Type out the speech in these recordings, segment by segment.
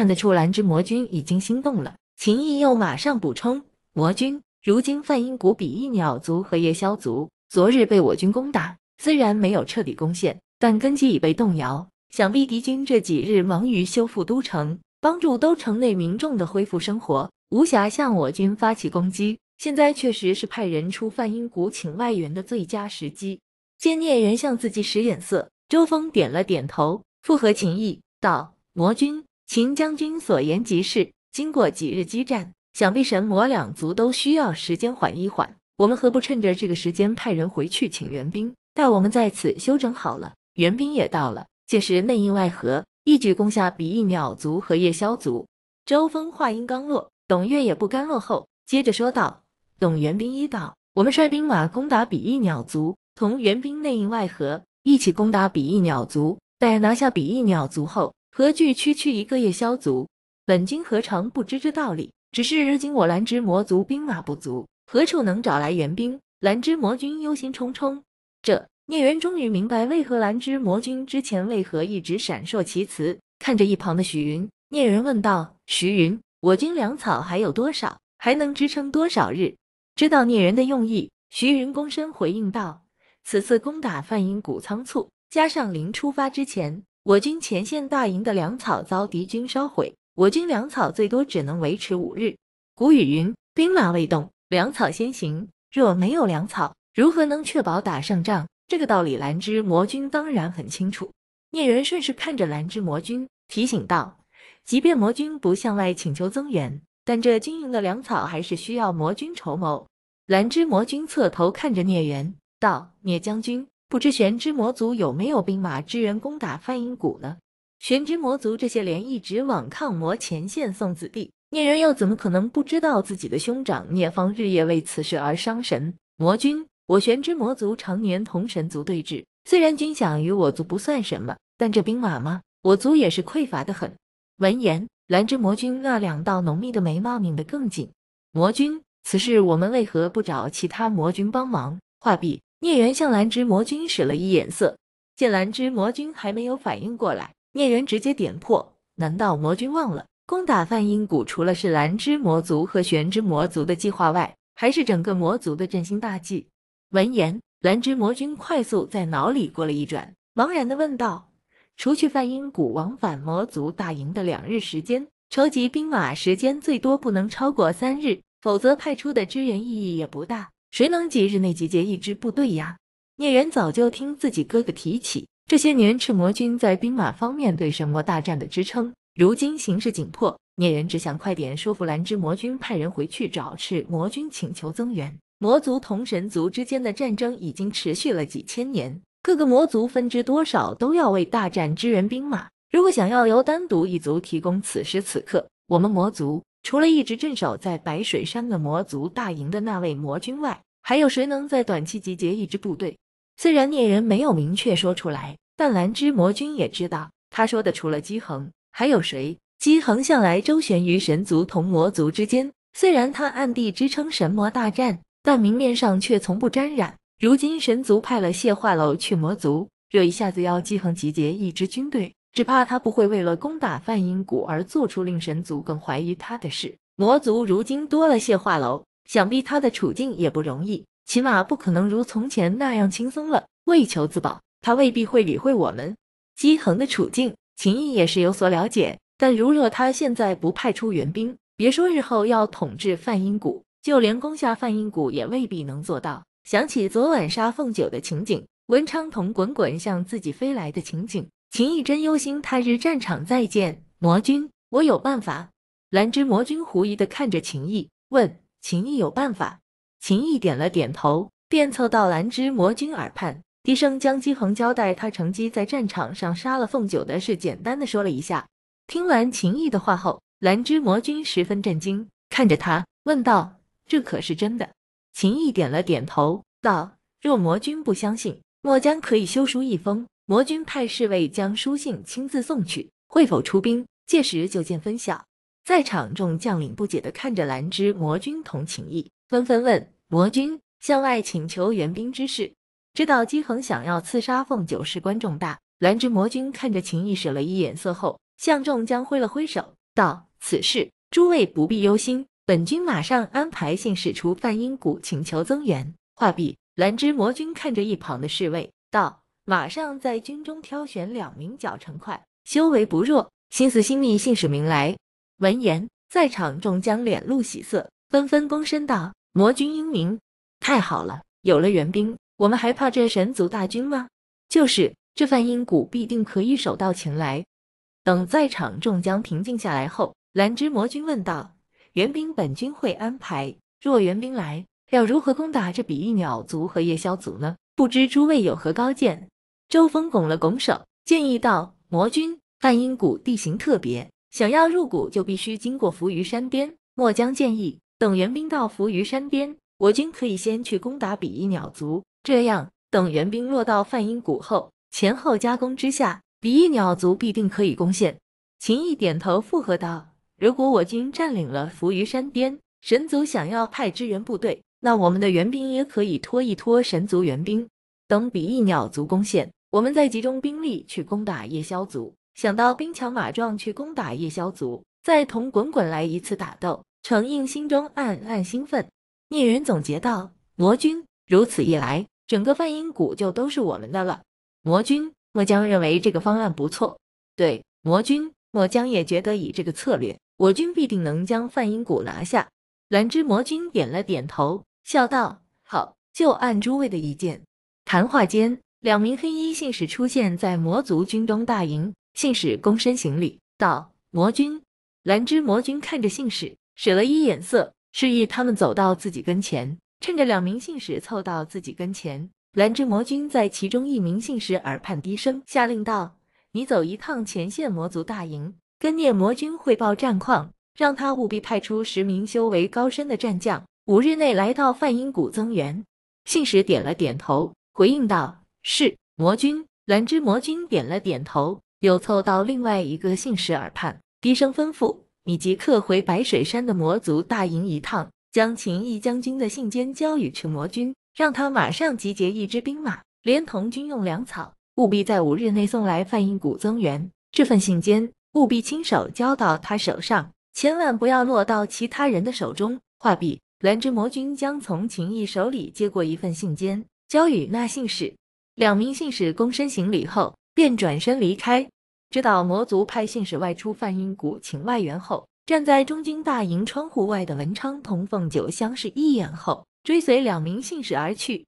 看得出蓝之魔君已经心动了，秦毅又马上补充：魔君，如今泛阴谷比翼鸟族和夜枭族昨日被我军攻打，虽然没有彻底攻陷，但根基已被动摇。想必敌军这几日忙于修复都城，帮助都城内民众的恢复生活，无暇向我军发起攻击。现在确实是派人出泛阴谷请外援的最佳时机。见聂人向自己使眼色，周峰点了点头，附和秦毅道：魔君。秦将军所言极是。经过几日激战，想必神魔两族都需要时间缓一缓。我们何不趁着这个时间派人回去请援兵？待我们在此休整好了，援兵也到了，届时内应外合，一举攻下比翼鸟族和夜枭族。周峰话音刚落，董越也不甘落后，接着说道：“董援兵一道，我们率兵马攻打比翼鸟族，同援兵内应外合，一起攻打比翼鸟族。待拿下比翼鸟族后。”何惧区区一个夜宵族？本君何尝不知这道理？只是如今我蓝之魔族兵马不足，何处能找来援兵？蓝之魔君忧心忡忡。这聂元终于明白，为何蓝之魔君之前为何一直闪烁其词。看着一旁的徐云，聂元问道：“徐云，我军粮草还有多少？还能支撑多少日？”知道聂元的用意，徐云躬身回应道：“此次攻打范阴谷仓促，加上临出发之前。”我军前线大营的粮草遭敌军烧毁，我军粮草最多只能维持五日。古语云：“兵马未动，粮草先行。”若没有粮草，如何能确保打胜仗？这个道理，兰芝魔君当然很清楚。聂元顺势看着兰芝魔君，提醒道：“即便魔君不向外请求增援，但这军营的粮草还是需要魔君筹谋。”兰芝魔君侧头看着聂元，道：“聂将军。”不知玄之魔族有没有兵马支援攻打梵音谷呢？玄之魔族这些年一直往抗魔前线送子弟，聂人又怎么可能不知道自己的兄长聂方日夜为此事而伤神？魔君，我玄之魔族常年同神族对峙，虽然军饷与我族不算什么，但这兵马吗，我族也是匮乏的很。闻言，蓝之魔君那两道浓密的眉毛拧得更紧。魔君，此事我们为何不找其他魔君帮忙？画壁。聂元向蓝之魔君使了一眼色，见蓝之魔君还没有反应过来，聂元直接点破：“难道魔君忘了，攻打梵音谷除了是蓝之魔族和玄之魔族的计划外，还是整个魔族的振兴大计？”闻言，蓝之魔君快速在脑里过了一转，茫然的问道：“除去梵音谷往返魔族大营的两日时间，筹集兵马时间最多不能超过三日，否则派出的支援意义也不大。”谁能几日内集结一支部队呀？聂远早就听自己哥哥提起，这些年赤魔军在兵马方面对神魔大战的支撑。如今形势紧迫，聂远只想快点说服蓝之魔军，派人回去找赤魔军请求增援。魔族同神族之间的战争已经持续了几千年，各个魔族分支多少都要为大战支援兵马。如果想要由单独一族提供，此时此刻，我们魔族。除了一直镇守在白水山的魔族大营的那位魔君外，还有谁能在短期集结一支部队？虽然聂人没有明确说出来，但蓝之魔君也知道，他说的除了姬恒，还有谁？姬恒向来周旋于神族同魔族之间，虽然他暗地支撑神魔大战，但明面上却从不沾染。如今神族派了谢化楼去魔族，这一下子要姬恒集结一支军队，只怕他不会为了攻打范音谷而做出令神族更怀疑他的事。魔族如今多了谢化楼，想必他的处境也不容易，起码不可能如从前那样轻松了。为求自保，他未必会理会我们。姬恒的处境，秦毅也是有所了解。但如若他现在不派出援兵，别说日后要统治范音谷，就连攻下范音谷也未必能做到。想起昨晚杀凤九的情景，文昌同滚滚向自己飞来的情景。秦义真忧心，他日战场再见，魔君，我有办法。兰芝魔君狐疑的看着秦义，问：“秦义有办法？”秦义点了点头，便凑到兰芝魔君耳畔，低声将姬恒交代他乘机在战场上杀了凤九的事简单的说了一下。听完秦义的话后，兰芝魔君十分震惊，看着他问道：“这可是真的？”秦义点了点头，道：“若魔君不相信，末将可以修书一封。”魔君派侍卫将书信亲自送去，会否出兵，届时就见分晓。在场众将领不解地看着兰芝魔君同情意，纷纷问：“魔君向外请求援兵之事，知道姬恒想要刺杀凤九，事关重大。”兰芝魔君看着秦意使了一眼色后，向众将挥了挥手，道：“此事诸位不必忧心，本君马上安排信使出范音谷请求增援。”话毕，兰芝魔君看着一旁的侍卫，道。马上在军中挑选两名脚程快、修为不弱、心思心密、信使明来。闻言，在场众将脸露喜色，纷纷躬身道：“魔君英明，太好了，有了援兵，我们还怕这神族大军吗？”就是这范英谷必定可以手到擒来。等在场众将平静下来后，兰芝魔君问道：“援兵本君会安排。若援兵来，要如何攻打这比翼鸟族和夜枭族呢？不知诸位有何高见？”周峰拱了拱手，建议道：“魔君，梵音谷地形特别，想要入谷就必须经过浮云山边。末将建议，等援兵到浮云山边，我军可以先去攻打比翼鸟族。这样，等援兵落到梵音谷后，前后夹攻之下，比翼鸟族必定可以攻陷。”秦毅点头附和道：“如果我军占领了浮云山边，神族想要派支援部队，那我们的援兵也可以拖一拖神族援兵，等比翼鸟族攻陷。”我们在集中兵力去攻打夜宵族，想到兵强马壮去攻打夜宵族，再同滚滚来一次打斗，程应心中暗暗兴奋。聂云总结道：“魔君，如此一来，整个泛音谷就都是我们的了。”魔君墨江认为这个方案不错。对，魔君墨江也觉得以这个策略，我军必定能将泛音谷拿下。兰芝魔君点了点头，笑道：“好，就按诸位的意见。”谈话间。两名黑衣信使出现在魔族军中大营，信使躬身行礼道：“魔君，蓝之魔君看着信使，使了一眼色，示意他们走到自己跟前。趁着两名信使凑到自己跟前，蓝之魔君在其中一名信使耳畔低声下令道：‘你走一趟前线魔族大营，跟聂魔君汇报战况，让他务必派出十名修为高深的战将，五日内来到梵音谷增援。’信使点了点头，回应道。”是魔君兰芝魔君点了点头，又凑到另外一个信使耳畔，低声吩咐：“你即刻回白水山的魔族大营一趟，将秦义将军的信笺交与赤魔君，让他马上集结一支兵马，连同军用粮草，务必在五日内送来泛阴谷增援。这份信笺务必亲手交到他手上，千万不要落到其他人的手中。”话毕，兰芝魔君将从秦义手里接过一份信笺，交与那信使。两名信使躬身行礼后，便转身离开。知道魔族派信使外出贩阴谷请外援后，站在中军大营窗户外的文昌同凤九相视一眼后，追随两名信使而去。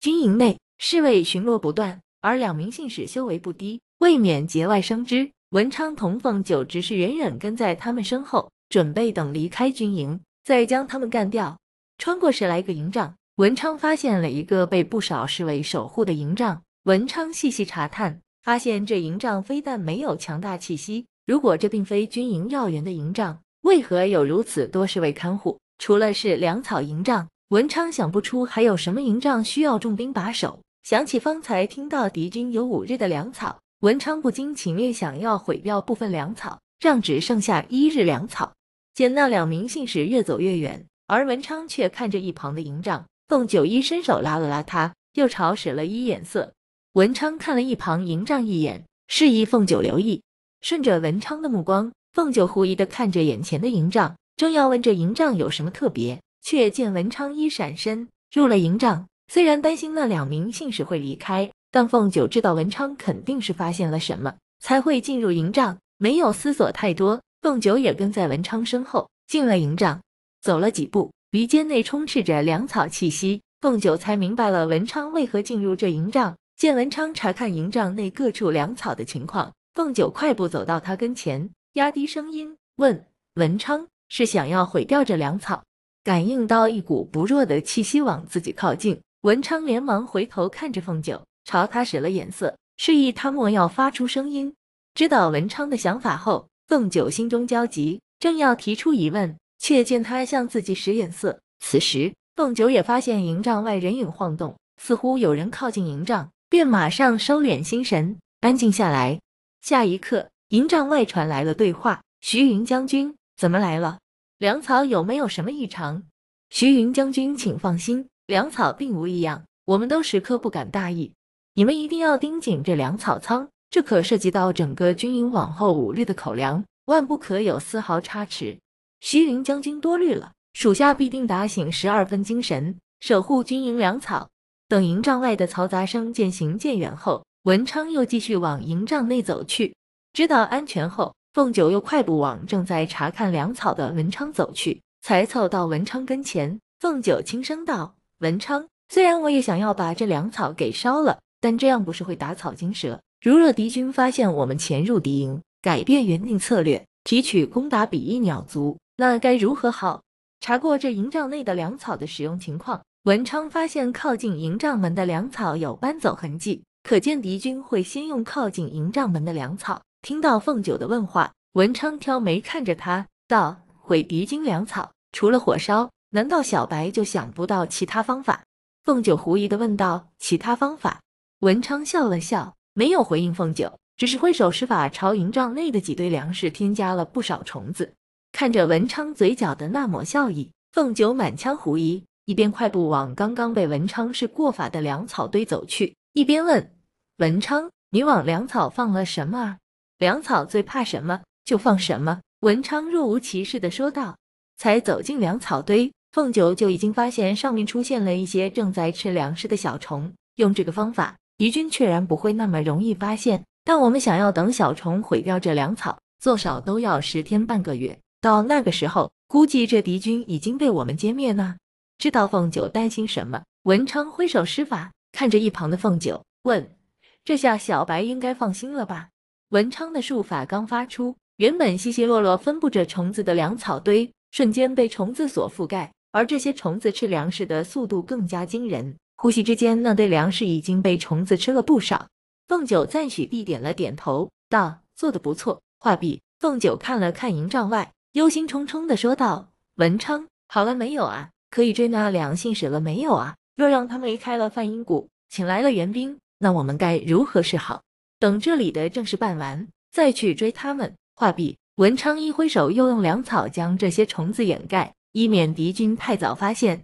军营内侍卫巡逻不断，而两名信使修为不低，未免节外生枝。文昌同凤九只是远远跟在他们身后，准备等离开军营再将他们干掉。穿过十来个营帐。文昌发现了一个被不少侍卫守护的营帐。文昌细细查探，发现这营帐非但没有强大气息，如果这并非军营要员的营帐，为何有如此多侍卫看护？除了是粮草营帐，文昌想不出还有什么营帐需要重兵把守。想起方才听到敌军有五日的粮草，文昌不经情愿想要毁掉部分粮草，让只剩下一日粮草。见那两名信使越走越远，而文昌却看着一旁的营帐。凤九一伸手拉了拉他，又朝使了一眼色。文昌看了一旁营帐一眼，示意凤九留意。顺着文昌的目光，凤九狐疑的看着眼前的营帐，正要问这营帐有什么特别，却见文昌一闪身入了营帐。虽然担心那两名信使会离开，但凤九知道文昌肯定是发现了什么才会进入营帐，没有思索太多，凤九也跟在文昌身后进了营帐，走了几步。鼻尖内充斥着粮草气息，凤九才明白了文昌为何进入这营帐。见文昌查看营帐内各处粮草的情况，凤九快步走到他跟前，压低声音问：“文昌是想要毁掉这粮草？”感应到一股不弱的气息往自己靠近，文昌连忙回头看着凤九，朝他使了眼色，示意他莫要发出声音。知道文昌的想法后，凤九心中焦急，正要提出疑问。却见他向自己使眼色。此时，凤九也发现营帐外人影晃动，似乎有人靠近营帐，便马上收敛心神，安静下来。下一刻，营帐外传来了对话：“徐云将军怎么来了？粮草有没有什么异常？”“徐云将军，请放心，粮草并无异样。我们都时刻不敢大意，你们一定要盯紧这粮草仓，这可涉及到整个军营往后五日的口粮，万不可有丝毫差池。”徐云将军多虑了，属下必定打醒十二分精神，守护军营粮草。等营帐外的嘈杂声渐行渐远后，文昌又继续往营帐内走去。知道安全后，凤九又快步往正在查看粮草的文昌走去，才凑到文昌跟前。凤九轻声道：“文昌，虽然我也想要把这粮草给烧了，但这样不是会打草惊蛇？如若敌军发现我们潜入敌营，改变原定策略，提取攻打比翼鸟族。”那该如何好？查过这营帐内的粮草的使用情况，文昌发现靠近营帐门的粮草有搬走痕迹，可见敌军会先用靠近营帐门的粮草。听到凤九的问话，文昌挑眉看着他道：“毁敌军粮草，除了火烧，难道小白就想不到其他方法？”凤九狐疑的问道：“其他方法？”文昌笑了笑，没有回应凤九，只是挥手施法，朝营帐内的几堆粮食添加了不少虫子。看着文昌嘴角的那抹笑意，凤九满腔狐疑，一边快步往刚刚被文昌试过法的粮草堆走去，一边问文昌：“你往粮草放了什么？粮草最怕什么，就放什么。”文昌若无其事的说道。才走进粮草堆，凤九就已经发现上面出现了一些正在吃粮食的小虫。用这个方法，敌军确然不会那么容易发现，但我们想要等小虫毁掉这粮草，做少都要十天半个月。到那个时候，估计这敌军已经被我们歼灭呢。知道凤九担心什么，文昌挥手施法，看着一旁的凤九问：“这下小白应该放心了吧？”文昌的术法刚发出，原本稀稀落落分布着虫子的粮草堆，瞬间被虫子所覆盖。而这些虫子吃粮食的速度更加惊人，呼吸之间，那堆粮食已经被虫子吃了不少。凤九赞许地点了点头，道：“做得不错。”画毕，凤九看了看营帐外。忧心忡忡地说道：“文昌，好了没有啊？可以追那两信使了没有啊？若让他们离开了梵音谷，请来了援兵，那我们该如何是好？等这里的正事办完，再去追他们。”画毕，文昌一挥手，又用粮草将这些虫子掩盖，以免敌军太早发现。